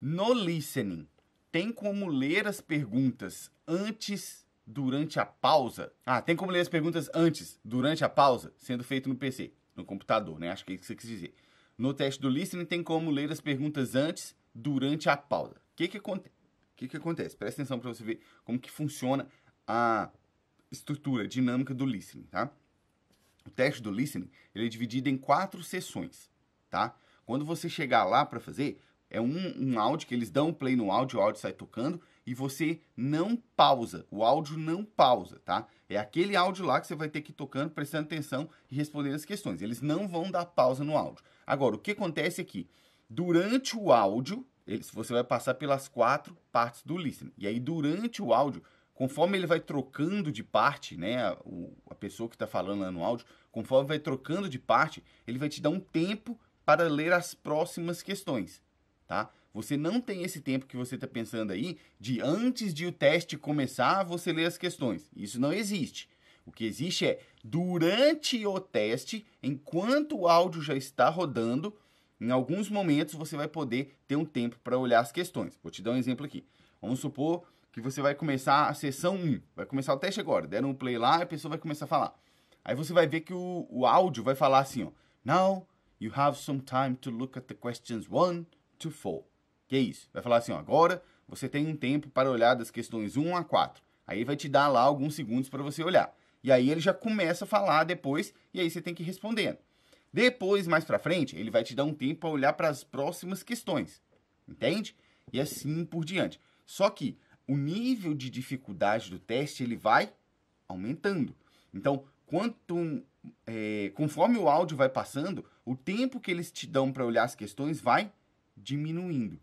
No listening, tem como ler as perguntas antes, durante a pausa? Ah, tem como ler as perguntas antes, durante a pausa, sendo feito no PC, no computador, né? Acho que é isso que você quis dizer. No teste do listening, tem como ler as perguntas antes, durante a pausa. O que que acontece? que, que acontece? Presta atenção para você ver como que funciona a estrutura dinâmica do listening, tá? O teste do listening ele é dividido em quatro sessões, tá? Quando você chegar lá para fazer, é um, um áudio que eles dão um play no áudio, o áudio sai tocando e você não pausa. O áudio não pausa, tá? É aquele áudio lá que você vai ter que ir tocando, prestando atenção e respondendo as questões. Eles não vão dar pausa no áudio. Agora, o que acontece aqui? É durante o áudio, eles, você vai passar pelas quatro partes do listening. E aí, durante o áudio, conforme ele vai trocando de parte, né, a, o, a pessoa que está falando lá no áudio, conforme vai trocando de parte, ele vai te dar um tempo para ler as próximas questões tá? Você não tem esse tempo que você está pensando aí de antes de o teste começar você ler as questões. Isso não existe. O que existe é durante o teste, enquanto o áudio já está rodando, em alguns momentos você vai poder ter um tempo para olhar as questões. Vou te dar um exemplo aqui. Vamos supor que você vai começar a sessão 1, vai começar o teste agora. Deram um play lá, e a pessoa vai começar a falar. Aí você vai ver que o, o áudio vai falar assim, ó. Now you have some time to look at the questions 1, to 4, que é isso. Vai falar assim, ó, agora você tem um tempo para olhar das questões 1 a 4. Aí vai te dar lá alguns segundos para você olhar. E aí ele já começa a falar depois e aí você tem que ir respondendo. Depois, mais para frente, ele vai te dar um tempo para olhar para as próximas questões. Entende? E assim por diante. Só que o nível de dificuldade do teste ele vai aumentando. Então, quanto é, conforme o áudio vai passando, o tempo que eles te dão para olhar as questões vai aumentando diminuindo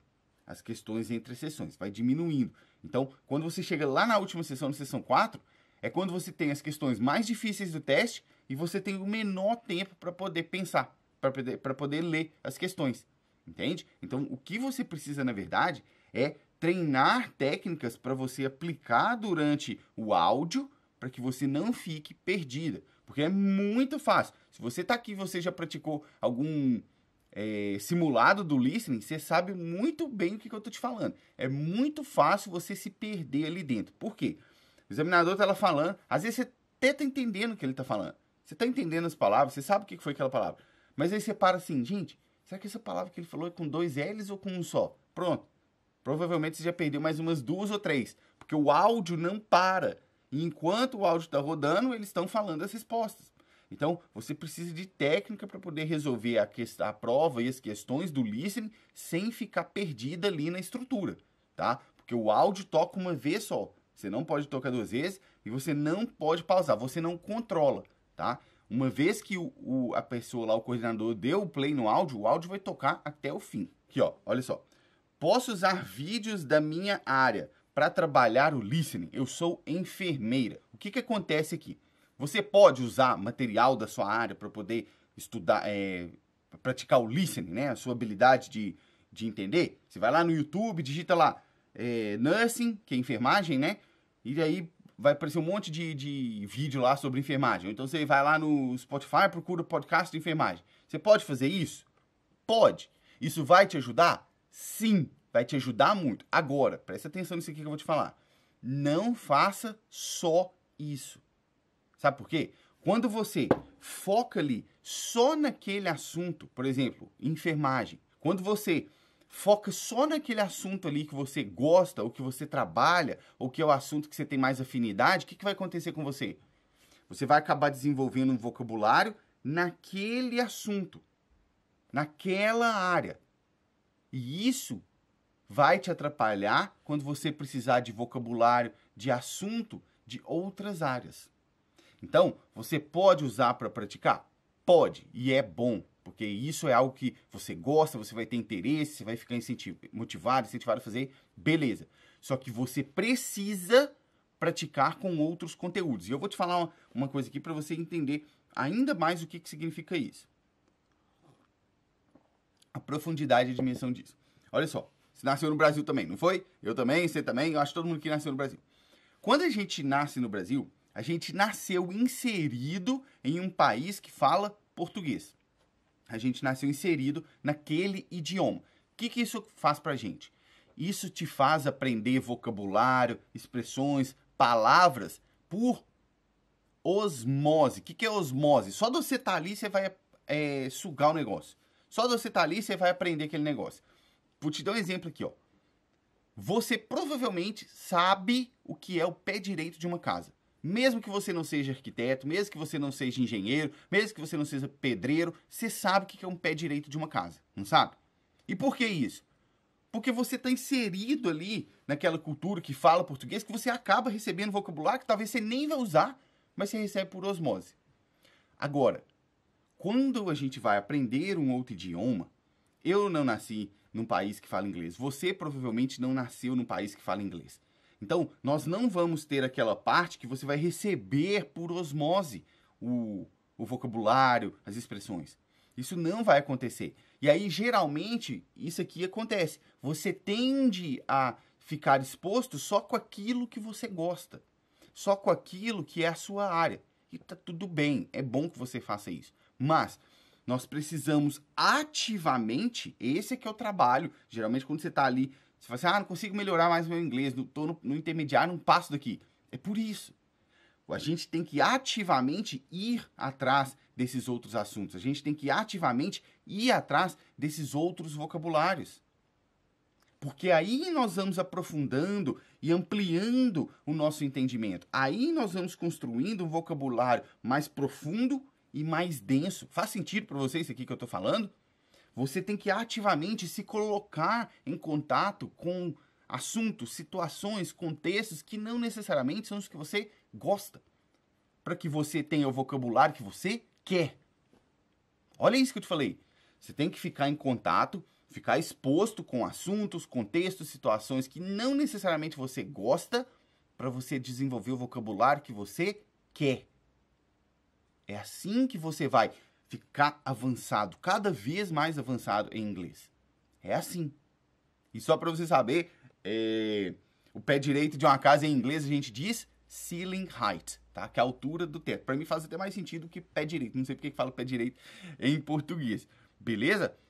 as questões entre as sessões, vai diminuindo. Então, quando você chega lá na última sessão, na sessão 4, é quando você tem as questões mais difíceis do teste e você tem o menor tempo para poder pensar, para poder, poder ler as questões. Entende? Então, o que você precisa, na verdade, é treinar técnicas para você aplicar durante o áudio, para que você não fique perdida. Porque é muito fácil. Se você está aqui e você já praticou algum é, simulado do listening, você sabe muito bem o que, que eu estou te falando. É muito fácil você se perder ali dentro. Por quê? O examinador tá lá falando, às vezes você até tá entendendo o que ele tá falando. Você tá entendendo as palavras, você sabe o que foi aquela palavra. Mas aí você para assim, gente, será que essa palavra que ele falou é com dois L's ou com um só? Pronto. Provavelmente você já perdeu mais umas duas ou três, porque o áudio não para. E enquanto o áudio está rodando, eles estão falando as respostas. Então, você precisa de técnica para poder resolver a, a prova e as questões do listening sem ficar perdida ali na estrutura, tá? Porque o áudio toca uma vez só. Você não pode tocar duas vezes e você não pode pausar, você não controla, tá? Uma vez que o, o, a pessoa lá, o coordenador, deu o play no áudio, o áudio vai tocar até o fim. Aqui, ó, olha só. Posso usar vídeos da minha área para trabalhar o listening. Eu sou enfermeira. O que, que acontece aqui? Você pode usar material da sua área para poder estudar, é, praticar o listening, né? A sua habilidade de, de entender. Você vai lá no YouTube, digita lá é, nursing, que é enfermagem, né? E aí vai aparecer um monte de, de vídeo lá sobre enfermagem. Então você vai lá no Spotify, procura podcast de enfermagem. Você pode fazer isso? Pode. Isso vai te ajudar? Sim, vai te ajudar muito. Agora, preste atenção nisso aqui que eu vou te falar. Não faça só isso. Sabe por quê? Quando você foca ali só naquele assunto, por exemplo, enfermagem, quando você foca só naquele assunto ali que você gosta, ou que você trabalha, ou que é o assunto que você tem mais afinidade, o que, que vai acontecer com você? Você vai acabar desenvolvendo um vocabulário naquele assunto, naquela área. E isso vai te atrapalhar quando você precisar de vocabulário, de assunto de outras áreas. Então, você pode usar para praticar? Pode, e é bom, porque isso é algo que você gosta, você vai ter interesse, você vai ficar incentivado, motivado, incentivado a fazer, beleza. Só que você precisa praticar com outros conteúdos. E eu vou te falar uma, uma coisa aqui para você entender ainda mais o que, que significa isso. A profundidade e a dimensão disso. Olha só, você nasceu no Brasil também, não foi? Eu também, você também, eu acho todo mundo que nasceu no Brasil. Quando a gente nasce no Brasil, a gente nasceu inserido em um país que fala português. A gente nasceu inserido naquele idioma. O que, que isso faz pra gente? Isso te faz aprender vocabulário, expressões, palavras por osmose. O que, que é osmose? Só de você estar tá ali, você vai é, sugar o negócio. Só de você estar tá ali, você vai aprender aquele negócio. Vou te dar um exemplo aqui, ó. Você provavelmente sabe o que é o pé direito de uma casa mesmo que você não seja arquiteto, mesmo que você não seja engenheiro, mesmo que você não seja pedreiro, você sabe o que é um pé direito de uma casa, não sabe? E por que isso? Porque você está inserido ali naquela cultura que fala português que você acaba recebendo vocabulário que talvez você nem vai usar, mas você recebe por osmose. Agora, quando a gente vai aprender um outro idioma, eu não nasci num país que fala inglês, você provavelmente não nasceu num país que fala inglês. Então, nós não vamos ter aquela parte que você vai receber por osmose o, o vocabulário, as expressões. Isso não vai acontecer. E aí, geralmente, isso aqui acontece. Você tende a ficar exposto só com aquilo que você gosta, só com aquilo que é a sua área. E tá tudo bem, é bom que você faça isso. Mas nós precisamos ativamente, esse é que é o trabalho. Geralmente, quando você está ali você fala assim, ah, não consigo melhorar mais meu inglês, estou no, no intermediário, não passo daqui. É por isso. A gente tem que ativamente ir atrás desses outros assuntos. A gente tem que ativamente ir atrás desses outros vocabulários. Porque aí nós vamos aprofundando e ampliando o nosso entendimento. Aí nós vamos construindo um vocabulário mais profundo e mais denso. Faz sentido para vocês aqui que eu estou falando? Você tem que ativamente se colocar em contato com assuntos, situações, contextos que não necessariamente são os que você gosta, para que você tenha o vocabulário que você quer. Olha isso que eu te falei. Você tem que ficar em contato, ficar exposto com assuntos, contextos, situações que não necessariamente você gosta, para você desenvolver o vocabulário que você quer. É assim que você vai ficar avançado, cada vez mais avançado em inglês. É assim. E só para você saber, é, o pé direito de uma casa em inglês a gente diz ceiling height, tá? Que é a altura do teto. Para mim faz até mais sentido que pé direito. Não sei porque que fala pé direito em português. Beleza?